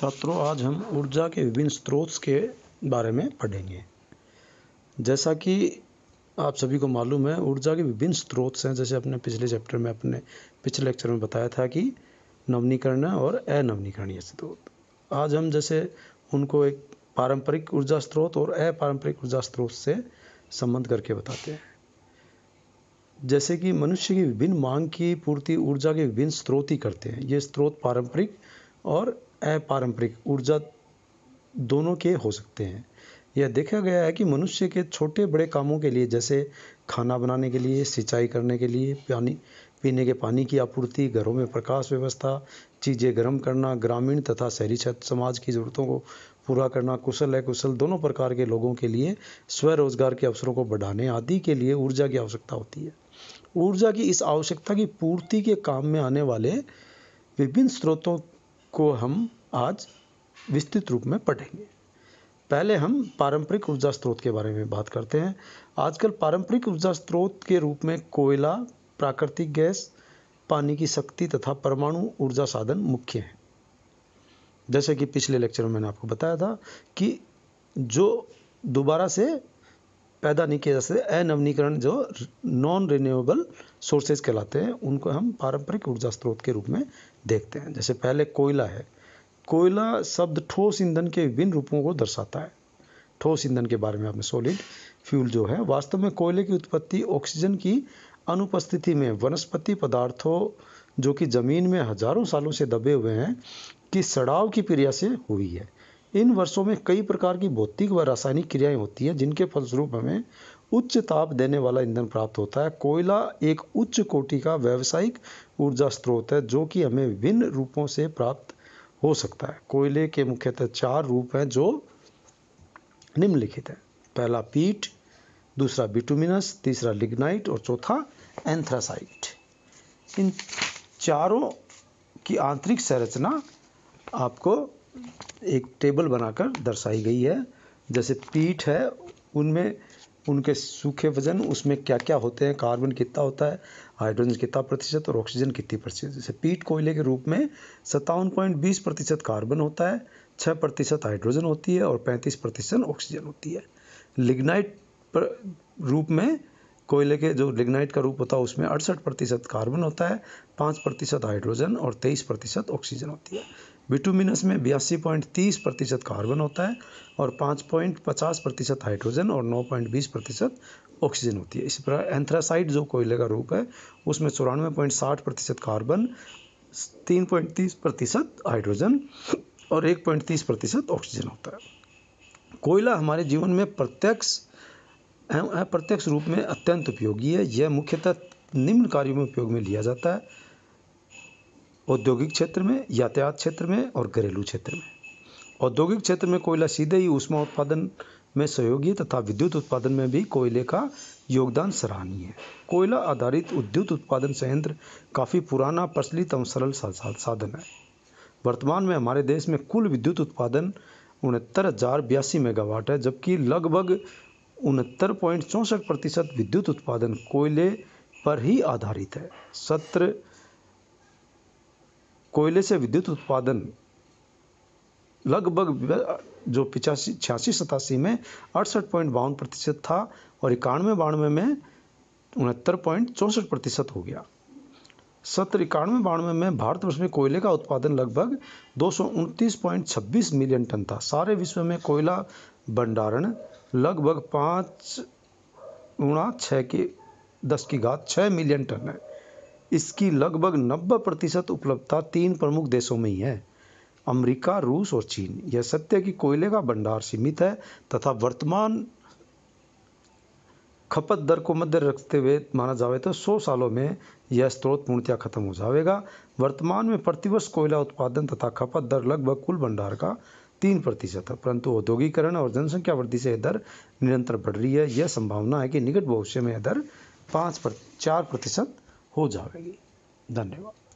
छात्रों आज हम ऊर्जा के विभिन्न स्रोत के बारे में पढ़ेंगे जैसा कि आप सभी को मालूम है ऊर्जा के विभिन्न स्रोत हैं जैसे अपने पिछले चैप्टर में अपने पिछले लेक्चर में बताया था कि नवनीकरण और अनवनीकरणीय स्रोत आज हम जैसे उनको एक पारंपरिक ऊर्जा स्रोत और अपारंपरिक ऊर्जा स्रोत से संबंध करके बताते हैं जैसे कि मनुष्य की विभिन्न मांग की पूर्ति ऊर्जा के विभिन्न स्रोत ही करते हैं ये स्रोत पारंपरिक और अपारंपरिक ऊर्जा दोनों के हो सकते हैं यह देखा गया है कि मनुष्य के छोटे बड़े कामों के लिए जैसे खाना बनाने के लिए सिंचाई करने के लिए पानी पीने के पानी की आपूर्ति घरों में प्रकाश व्यवस्था चीज़ें गर्म करना ग्रामीण तथा शहरी क्षेत्र समाज की ज़रूरतों को पूरा करना कुशल है कुशल दोनों प्रकार के लोगों के लिए स्वरोजगार के अवसरों को बढ़ाने आदि के लिए ऊर्जा की आवश्यकता होती है ऊर्जा की इस आवश्यकता की पूर्ति के काम में आने वाले विभिन्न स्रोतों को हम आज विस्तृत रूप में पढ़ेंगे पहले हम पारंपरिक ऊर्जा स्रोत के बारे में बात करते हैं आजकल पारंपरिक ऊर्जा स्रोत के रूप में कोयला प्राकृतिक गैस पानी की शक्ति तथा परमाणु ऊर्जा साधन मुख्य हैं जैसे कि पिछले लेक्चर में मैंने आपको बताया था कि जो दोबारा से पैदा नहीं किया जा सकते अनवनीकरण जो नॉन रिन्यूएबल सोर्सेज कहलाते हैं उनको हम पारंपरिक ऊर्जा स्रोत के रूप में देखते हैं जैसे पहले कोयला है कोयला शब्द ठोस ईंधन के विभिन्न रूपों को दर्शाता है ठोस ईंधन के बारे में आपने सॉलिड फ्यूल जो है वास्तव में कोयले की उत्पत्ति ऑक्सीजन की अनुपस्थिति में वनस्पति पदार्थों जो कि जमीन में हजारों सालों से दबे हुए हैं कि सड़ाव की क्रिया से हुई है इन वर्षों में कई प्रकार की भौतिक व रासायनिक क्रियाएं होती हैं जिनके फलस्वरूप हमें उच्च ताप देने वाला ईंधन प्राप्त होता है कोयला एक उच्च कोटि का व्यावसायिक ऊर्जा स्रोत है जो कि हमें विभिन्न रूपों से प्राप्त हो सकता है कोयले के मुख्यतः चार रूप हैं जो निम्नलिखित हैं पहला पीट दूसरा बिटुमिनस तीसरा लिग्नाइट और चौथा एंथ्रासाइट इन चारों की आंतरिक संरचना आपको एक टेबल बनाकर दर्शाई गई है जैसे पीठ है उनमें उनके सूखे वजन उसमें क्या क्या होते हैं कार्बन कितना होता है हाइड्रोजन कितना प्रतिशत और ऑक्सीजन कितनी प्रतिशत जैसे पीट कोयले के रूप में सत्तावन पॉइंट बीस प्रतिशत कार्बन होता है छः प्रतिशत हाइड्रोजन होती है और पैंतीस प्रतिशत ऑक्सीजन होती है लिग्नाइट रूप में कोयले के जो लिग्नाइट का रूप होता है उसमें अड़सठ प्रतिशत कार्बन होता है पाँच प्रतिशत हाइड्रोजन और तेईस प्रतिशत ऑक्सीजन होती है विटूमिनस में बयासी पॉइंट तीस प्रतिशत कार्बन होता है और पाँच पॉइंट पचास प्रतिशत हाइड्रोजन और नौ पॉइंट बीस प्रतिशत ऑक्सीजन होती है इसी प्रकार एंथ्रासाइड जो कोयले का रूप है उसमें चौरानवे पॉइंट साठ प्रतिशत कार्बन तीन पॉइंट तीस प्रतिशत हाइड्रोजन और एक पॉइंट तीस प्रतिशत ऑक्सीजन होता है कोयला हमारे जीवन में प्रत्यक्ष अप्रत्यक्ष रूप में अत्यंत उपयोगी है यह मुख्यतः निम्न कार्यों में उपयोग में लिया जाता है औद्योगिक क्षेत्र में यातायात क्षेत्र में और घरेलू क्षेत्र में औद्योगिक क्षेत्र में कोयला सीधे ही ऊष्मा उत्पादन में सहयोगी तथा विद्युत उत्पादन में भी कोयले का योगदान सराहनीय है कोयला आधारित विद्युत उत्पादन संयंत्र काफ़ी पुराना प्रचलित एवं सरल साधन है वर्तमान में हमारे देश में कुल विद्युत उत्पादन उनहत्तर हजार बयासी मेगावाट है जबकि लगभग उनहत्तर पॉइंट चौंसठ प्रतिशत विद्युत उत्पादन कोयले पर ही आधारित है सत्र कोयले से विद्युत उत्पादन लगभग जो पिचासी छियासी सतासी में अड़सठ पॉइंट बावन प्रतिशत था और इक्यानवे बानवे में उनहत्तर पॉइंट चौंसठ प्रतिशत हो गया सत्र इक्यानवे बानवे में भारतवर्ष में कोयले का उत्पादन लगभग दो सौ उनतीस पॉइंट छब्बीस मिलियन टन था सारे विश्व में कोयला भंडारण लगभग पाँच गुणा छः की दस की घात छः मिलियन टन है इसकी लगभग 90 प्रतिशत उपलब्धता तीन प्रमुख देशों में ही है अमेरिका रूस और चीन यह सत्य कि कोयले का भंडार सीमित है तथा वर्तमान खपत दर को मध्य रखते हुए माना जावे तो 100 सालों में यह स्रोत पूर्णतया खत्म हो जाएगा वर्तमान में प्रतिवर्ष कोयला उत्पादन तथा खपत दर लगभग कुल भंडार का तीन प्रतिशत है परंतु औद्योगिकरण और जनसंख्या वृद्धि से यह दर निरंतर बढ़ रही है यह संभावना है कि निकट भविष्य में यह दर पाँच चार प्रतिशत हो जाएगी धन्यवाद